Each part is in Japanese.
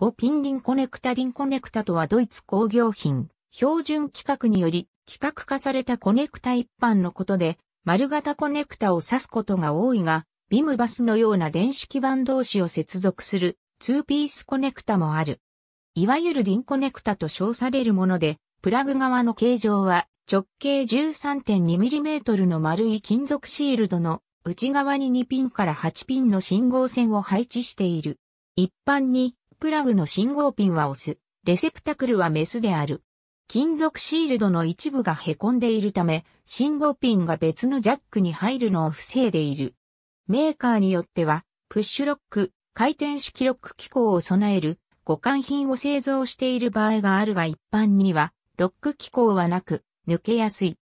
5ピンリンコネクタリンコネクタとはドイツ工業品、標準規格により規格化されたコネクタ一般のことで、丸型コネクタを指すことが多いが、ビムバスのような電子基板同士を接続する2ピースコネクタもある。いわゆるリンコネクタと称されるもので、プラグ側の形状は直径 13.2mm の丸い金属シールドの内側に2ピンから8ピンの信号線を配置している。一般にプラグの信号ピンはオス、レセプタクルはメスである。金属シールドの一部が凹んでいるため、信号ピンが別のジャックに入るのを防いでいる。メーカーによっては、プッシュロック、回転式ロック機構を備える、互換品を製造している場合があるが一般には、ロック機構はなく、抜けやすい。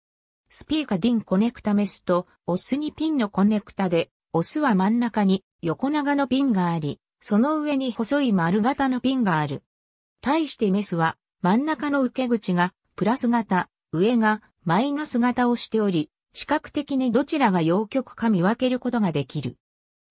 スピーカディンコネクタメスと、オスにピンのコネクタで、オスは真ん中に横長のピンがあり、その上に細い丸型のピンがある。対してメスは、真ん中の受け口が、プラス型、上が、マイナス型をしており、視覚的にどちらが陽極か見分けることができる。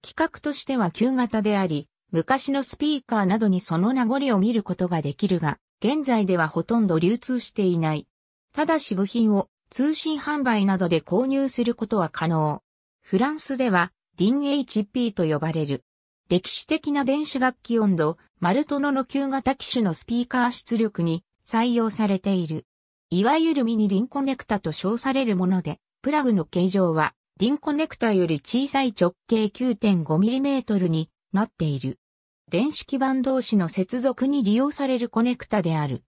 規格としては旧型であり、昔のスピーカーなどにその名残を見ることができるが、現在ではほとんど流通していない。ただし部品を通信販売などで購入することは可能。フランスでは d i HP と呼ばれる歴史的な電子楽器温度、マルトノの旧型機種のスピーカー出力に採用されている。いわゆるミニリンコネクタと称されるもので、プラグの形状は、リンコネクタより小さい直径 9.5mm になっている。電子基板同士の接続に利用されるコネクタである。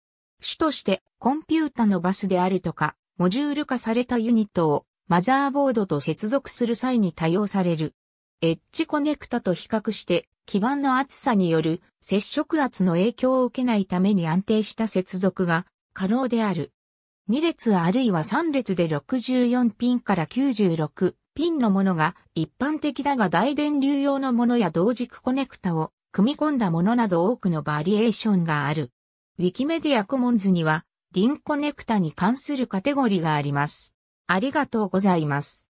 主としてコンピュータのバスであるとか、モジュール化されたユニットをマザーボードと接続する際に多用される。エッジコネクタと比較して基板の厚さによる接触圧の影響を受けないために安定した接続が可能である。2列あるいは3列で64ピンから96ピンのものが一般的だが大電流用のものや同軸コネクタを組み込んだものなど多くのバリエーションがある。ウィキメディアコモンズにはディンコネクタに関するカテゴリーがあります。ありがとうございます。